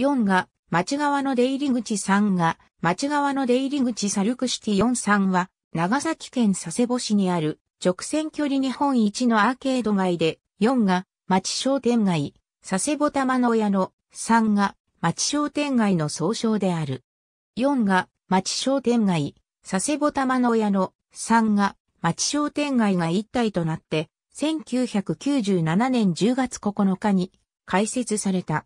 4が、町側の出入り口3が、町側の出入り口サルクシティ43は、長崎県佐世保市にある、直線距離日本一のアーケード街で、4が、町商店街、佐世保玉の親の、3が、町商店街の総称である。4が、町商店街、佐世保玉の親の、3が、町商店街が一体となって、1997年10月9日に開設された。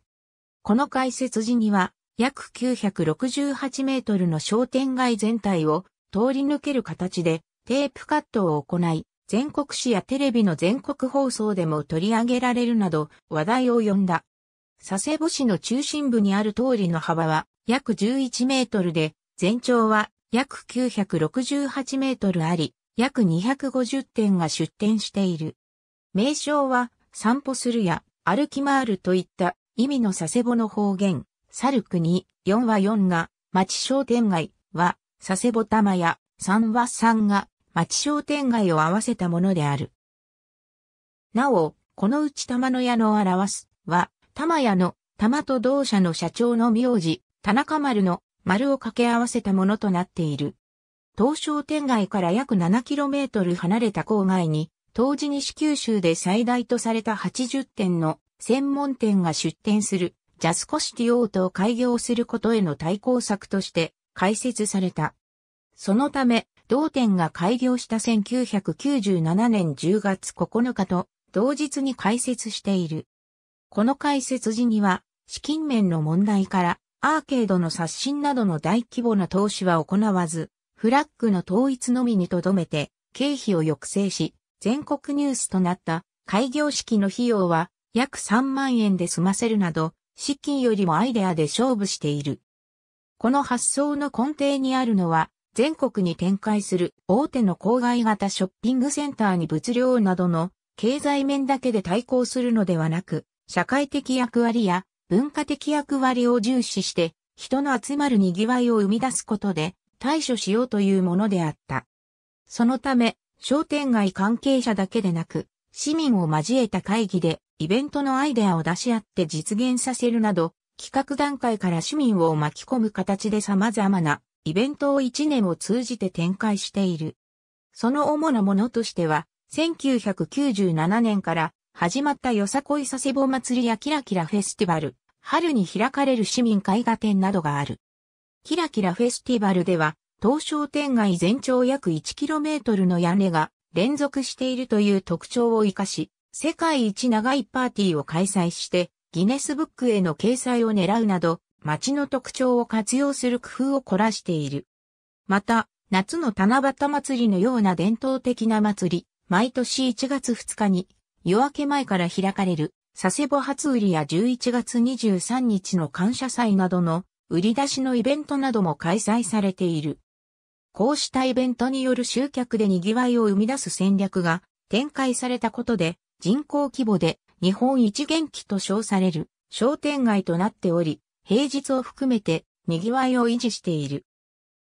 この開設時には、約968メートルの商店街全体を通り抜ける形でテープカットを行い、全国紙やテレビの全国放送でも取り上げられるなど話題を呼んだ。佐世保市の中心部にある通りの幅は約11メートルで、全長は約968メートルあり、約250店が出店している。名称は散歩するや歩き回るといった意味の佐世保の方言、猿国、4は4が、町商店街は、佐世保玉屋、3は3が、町商店街を合わせたものである。なお、このうち玉の屋の表す、は、玉屋の、玉と同社の社長の名字、田中丸の、丸を掛け合わせたものとなっている。東商店街から約 7km 離れた郊外に、当時西九州で最大とされた80店の専門店が出店するジャスコシティオートを開業することへの対抗策として開設された。そのため、同店が開業した1997年10月9日と同日に開設している。この開設時には、資金面の問題からアーケードの刷新などの大規模な投資は行わず、フラッグの統一のみにとどめて経費を抑制し、全国ニュースとなった開業式の費用は約3万円で済ませるなど、資金よりもアイデアで勝負している。この発想の根底にあるのは、全国に展開する大手の郊外型ショッピングセンターに物量などの経済面だけで対抗するのではなく、社会的役割や文化的役割を重視して、人の集まる賑わいを生み出すことで対処しようというものであった。そのため、商店街関係者だけでなく、市民を交えた会議でイベントのアイデアを出し合って実現させるなど、企画段階から市民を巻き込む形で様々なイベントを1年を通じて展開している。その主なものとしては、1997年から始まったよさこい佐世保祭りやキラキラフェスティバル、春に開かれる市民絵画展などがある。キラキラフェスティバルでは、東商店街全長約 1km の屋根が連続しているという特徴を活かし、世界一長いパーティーを開催して、ギネスブックへの掲載を狙うなど、街の特徴を活用する工夫を凝らしている。また、夏の七夕祭りのような伝統的な祭り、毎年1月2日に、夜明け前から開かれる、佐世保初売りや11月23日の感謝祭などの売り出しのイベントなども開催されている。こうしたイベントによる集客で賑わいを生み出す戦略が展開されたことで、人口規模で日本一元気と称される商店街となっており、平日を含めて賑わいを維持している。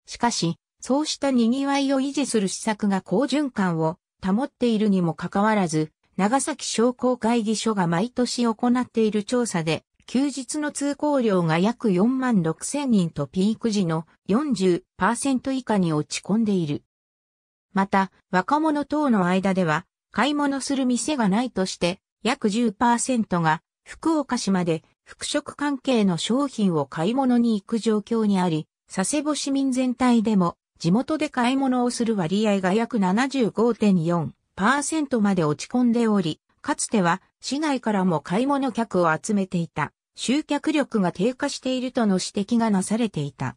しかし、そうした賑わいを維持する施策が好循環を保っているにもかかわらず、長崎商工会議所が毎年行っている調査で、休日の通行量が約4万6千人とピーク時の40%以下に落ち込んでいる。また、若者等の間では、買い物する店がないとして、約10%が福岡市まで服飾関係の商品を買い物に行く状況にあり、佐世保市民全体でも地元で買い物をする割合が約75.4%まで落ち込んでおり、かつては市外からも買い物客を集めていた集客力が低下しているとの指摘がなされていた。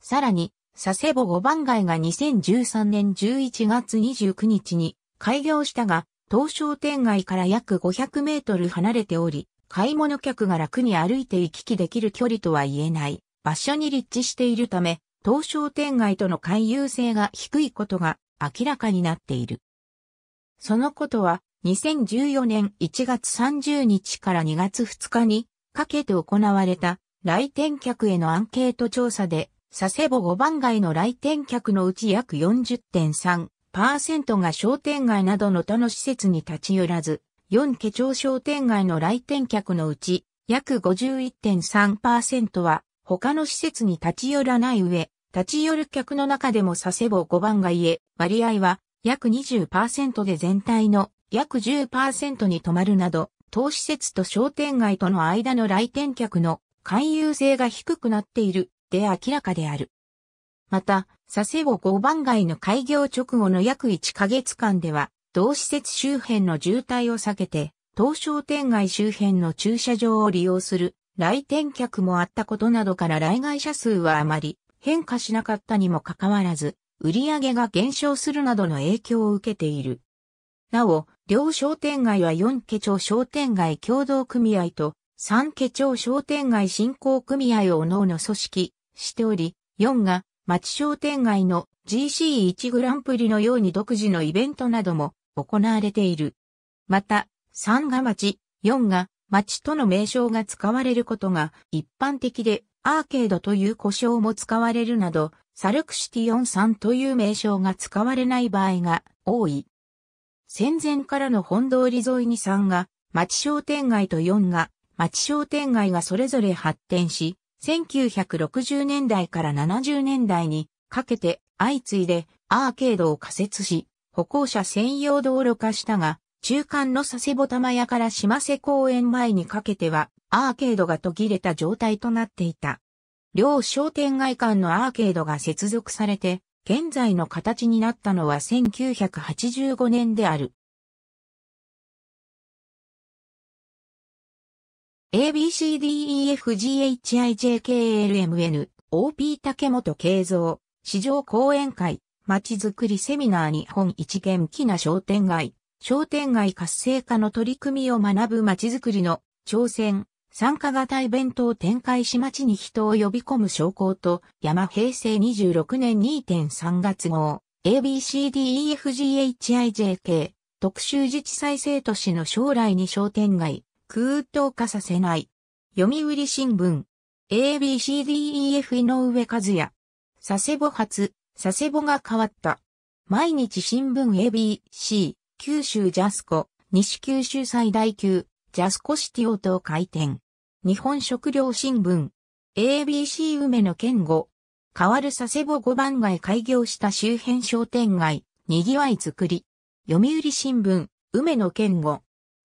さらに、佐世保5番街が2013年11月29日に開業したが、東商店街から約500メートル離れており、買い物客が楽に歩いて行き来できる距離とは言えない場所に立地しているため、東商店街との回遊性が低いことが明らかになっている。そのことは2014年1月30日から2月2日にかけて行われた来店客へのアンケート調査で佐世保5番街の来店客のうち約40.3 1%が商店街などの他の施設に立ち寄らず、4家町商店街の来店客のうち、約51.3%は他の施設に立ち寄らない上、立ち寄る客の中でも佐世保5番街へ、割合は約20%で全体の約10%に止まるなど、当施設と商店街との間の来店客の勧誘性が低くなっているで明らかである。また、佐世保5番街の開業直後の約1ヶ月間では、同施設周辺の渋滞を避けて、東商店街周辺の駐車場を利用する来店客もあったことなどから来外者数はあまり変化しなかったにもかかわらず、売上が減少するなどの影響を受けている。なお、両商店街は4家町商店街協同組合と3家町商店街振興組合を各々組織しており、4が町商店街の GC1 グランプリのように独自のイベントなども行われている。また、3が町、4が町との名称が使われることが一般的で、アーケードという呼称も使われるなど、サルクシティ43という名称が使われない場合が多い。戦前からの本通り沿いに3が町商店街と4が町商店街がそれぞれ発展し、1960年代から70年代にかけて相次いでアーケードを仮設し、歩行者専用道路化したが、中間の佐世保玉屋から島瀬公園前にかけては、アーケードが途切れた状態となっていた。両商店街間のアーケードが接続されて、現在の形になったのは1985年である。ABCDEFGHIJKLMN、OP 竹本慶三、市場講演会、街づくりセミナー日本一元気な商店街、商店街活性化の取り組みを学ぶ街づくりの挑戦、参加型イベントを展開し街に人を呼び込む商工と山平成26年2.3月号 ABCDEFGHIJK 特集自治再生都市の将来に商店街空洞化させない。読売新聞。ABCDEF 井上和也。佐世保発、佐世保が変わった。毎日新聞 ABC、九州ジャスコ、西九州最大級、ジャスコシティオ等開店。日本食料新聞。ABC 梅の健吾。変わる佐世保5番街開業した周辺商店街、賑わい作り。読売新聞、梅の健吾。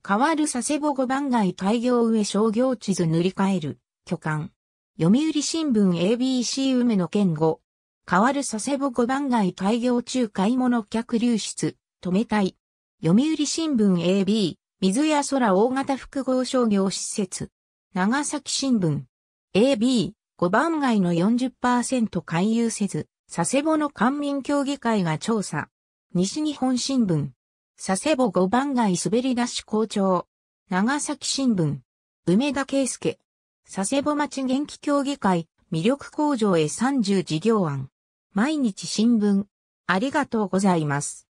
変わる佐世保五番街開業上商業地図塗り替える、巨漢。読売新聞 ABC 梅の健後。変わる佐世保五番街開業中買い物客流出、止めたい。読売新聞 AB、水や空大型複合商業施設。長崎新聞。AB、五番街の40%勧誘せず、佐世保の官民協議会が調査。西日本新聞。佐世保五番街滑り出し校長。長崎新聞。梅田圭介。佐世保町元気協議会、魅力向上へ30事業案。毎日新聞。ありがとうございます。